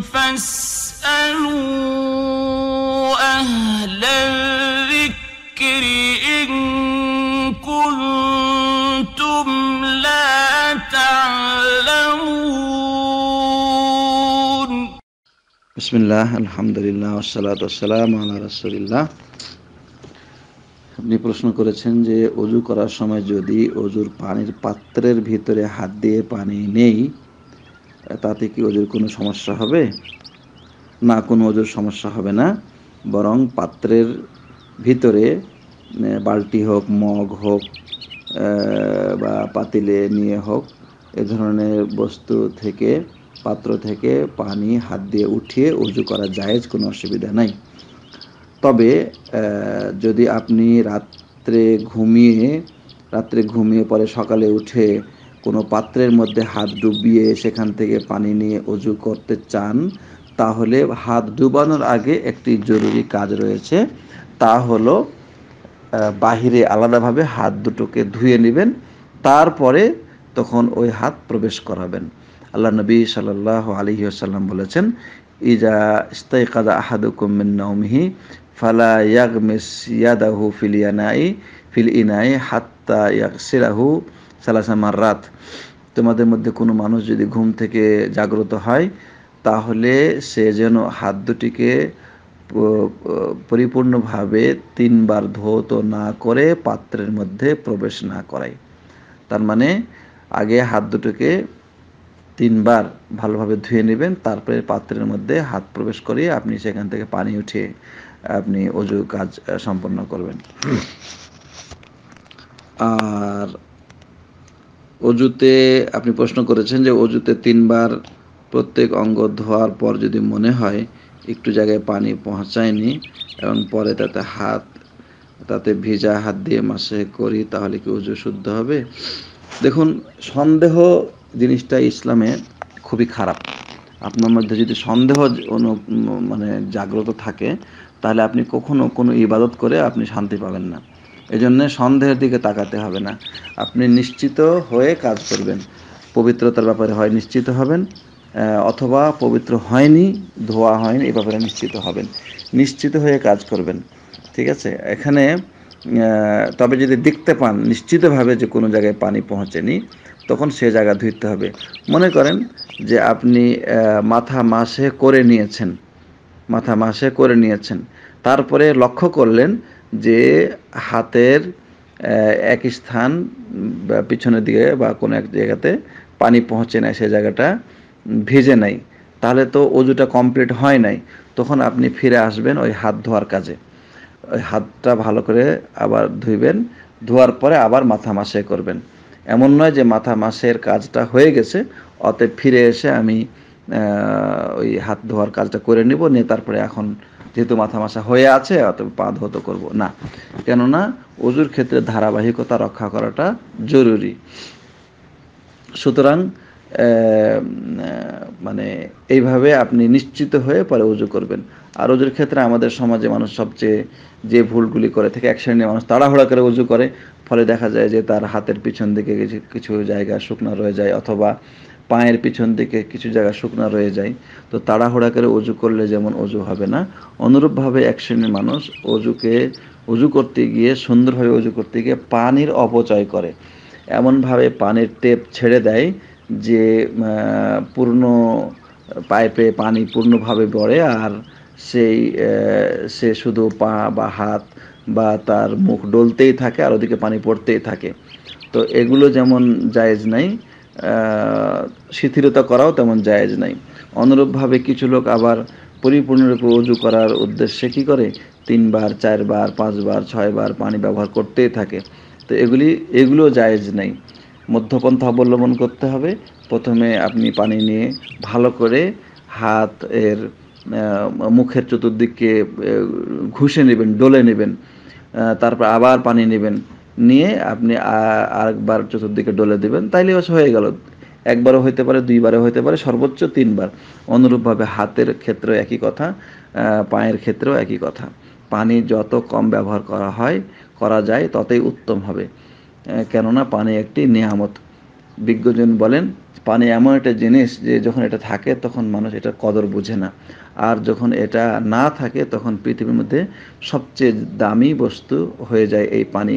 আপনি প্রশ্ন করেছেন যে অজু করার সময় যদি অজুর পানির পাত্রের ভিতরে হাত দিয়ে পানি নেই তাতে কি ওজোর কোনো সমস্যা হবে না কোনো ওজোর সমস্যা হবে না বরং পাত্রের ভিতরে বালতি হোক মগ হোক বা পাতিলে নিয়ে হোক এ ধরনের বস্তু থেকে পাত্র থেকে পানি হাত দিয়ে উঠিয়ে উজু করা জায়েজ কোনো অসুবিধা নাই তবে যদি আপনি রাত্রে ঘুমিয়ে রাত্রে ঘুমিয়ে পরে সকালে উঠে কোনো পাত্রের মধ্যে হাত ডুবিয়ে সেখান থেকে পানি নিয়ে অজু করতে চান তাহলে হাত ডুবানোর আগে একটি জরুরি কাজ রয়েছে তা হলো বাহিরে আলাদাভাবে হাত দুটোকে ধুয়ে নেবেন তারপরে তখন ওই হাত প্রবেশ করাবেন আল্লাহ নবী সাল আলহি আসাল্লাম বলেছেন ইজা ইস্তাইকাদা আহাদুকুমিন নৌমিহি ফালা ইয়াগমিস ইয়াদাহু ফিল ইয়ানাই ফিল ইনাই হাত্তা সিরাহু সালাসামার রাত তোমাদের মধ্যে কোনো মানুষ যদি ঘুম থেকে জাগ্রত হয় তাহলে সে যেন হাত দুটিকে পরিপূর্ণভাবে তিনবার ধৌত না করে পাত্রের মধ্যে প্রবেশ না করায় তার মানে আগে হাত দুটোকে তিনবার ভালোভাবে ধুয়ে নেবেন তারপরে পাত্রের মধ্যে হাত প্রবেশ করিয়ে আপনি সেখান থেকে পানি উঠিয়ে আপনি অজু কাজ সম্পন্ন করবেন আর অজুতে আপনি প্রশ্ন করেছেন যে অজুতে তিনবার প্রত্যেক অঙ্গ ধোয়ার পর যদি মনে হয় একটু জায়গায় পানি পৌঁছায়নি এবং পরে তাতে হাত তাতে ভিজা হাত দিয়ে মাসে করি তাহলে কি উজু শুদ্ধ হবে দেখুন সন্দেহ জিনিসটা ইসলামে খুবই খারাপ আপনার মধ্যে যদি সন্দেহ মানে জাগ্রত থাকে তাহলে আপনি কখনো কোনো ইবাদত করে আপনি শান্তি পাবেন না এজন্য সন্দেহের দিকে তাকাতে হবে না আপনি নিশ্চিত হয়ে কাজ করবেন পবিত্রতার ব্যাপারে হয় নিশ্চিত হবেন অথবা পবিত্র হয়নি ধোয়া হয়নি এ ব্যাপারে নিশ্চিত হবেন নিশ্চিত হয়ে কাজ করবেন ঠিক আছে এখানে তবে যদি দেখতে পান নিশ্চিতভাবে যে কোনো জায়গায় পানি পৌঁছেনি তখন সে জায়গা ধুইতে হবে মনে করেন যে আপনি মাথা মাসে করে নিয়েছেন মাথা মাসে করে নিয়েছেন তারপরে লক্ষ্য করলেন যে হাতের এক স্থান পিছনের দিকে বা কোনো এক জায়গাতে পানি পৌঁছে নাই সে জায়গাটা ভিজে নাই তাহলে তো অজুটা কমপ্লিট হয় নাই তখন আপনি ফিরে আসবেন ওই হাত ধোয়ার কাজে ওই হাতটা ভালো করে আবার ধুইবেন ধোয়ার পরে আবার মাথা মাসে করবেন এমন নয় যে মাথা মাসের কাজটা হয়ে গেছে অতএব ফিরে এসে আমি ওই হাত ধোয়ার কাজটা করে নিব নিয়ে তারপরে এখন যেহেতু মাথা মাসা হয়ে আছে অত পা ধৌত করব না কেননা অজুর ক্ষেত্রে ধারাবাহিকতা রক্ষা করাটা জরুরি সুতরাং মানে এইভাবে আপনি নিশ্চিত হয়ে পরে উজু করবেন আর উজুর ক্ষেত্রে আমাদের সমাজে মানুষ সবচেয়ে যে ভুলগুলি করে থেকে এক শ্রেণীর মানুষ তাড়াহুড়া করে উজু করে ফলে দেখা যায় যে তার হাতের পিছন দিকে কিছু জায়গা শুকনো রয়ে যায় অথবা পায়ের পিছন দিকে কিছু জায়গা শুকনো রয়ে যায় তো তাড়াহুড়া করে অজু করলে যেমন অজু হবে না অনুরূপভাবে এক শ্রেণীর মানুষ অজুকে অজু করতে গিয়ে সুন্দরভাবে অজু করতে গিয়ে পানির অপচয় করে এমনভাবে পানির টেপ ছেড়ে দেয় যে পূর্ণ পাইপে পানি পূর্ণভাবে পড়ে আর সেই সে শুধু পা বা হাত বা তার মুখ ডলতেই থাকে আর ওদিকে পানি পড়তেই থাকে তো এগুলো যেমন জায়েজ নাই শিথিলতা করাও তেমন জায়েজ নাই অনুরূপভাবে কিছু লোক আবার পরিপূর্ণরূপে উজু করার উদ্দেশ্যে কি করে তিনবার চারবার পাঁচবার ছয়বার পানি ব্যবহার করতেই থাকে তো এগুলি এগুলো জায়েজ নেই মধ্যপন্থা অবলম্বন করতে হবে প্রথমে আপনি পানি নিয়ে ভালো করে হাত এর মুখের চতুর্দিকে ঘুষে নেবেন ডলে নেবেন তারপর আবার পানি নেবেন নিয়ে আপনি আরেকবার চতুর্দিকে ডলে দেবেন তাইলে হয়ে গেল একবারও হইতে পারে দুইবারও হইতে পারে সর্বোচ্চ তিনবার অনুরূপভাবে হাতের ক্ষেত্রেও একই কথা পায়ের ক্ষেত্রেও একই কথা পানি যত কম ব্যবহার করা হয় করা যায় ততই উত্তম হবে কেননা পানি একটি নিয়ামত বিজ্ঞজন বলেন পানি এমন একটা জিনিস যে যখন এটা থাকে তখন মানুষ এটা কদর বুঝে না আর যখন এটা না থাকে তখন পৃথিবীর মধ্যে সবচেয়ে দামি বস্তু হয়ে যায় এই পানি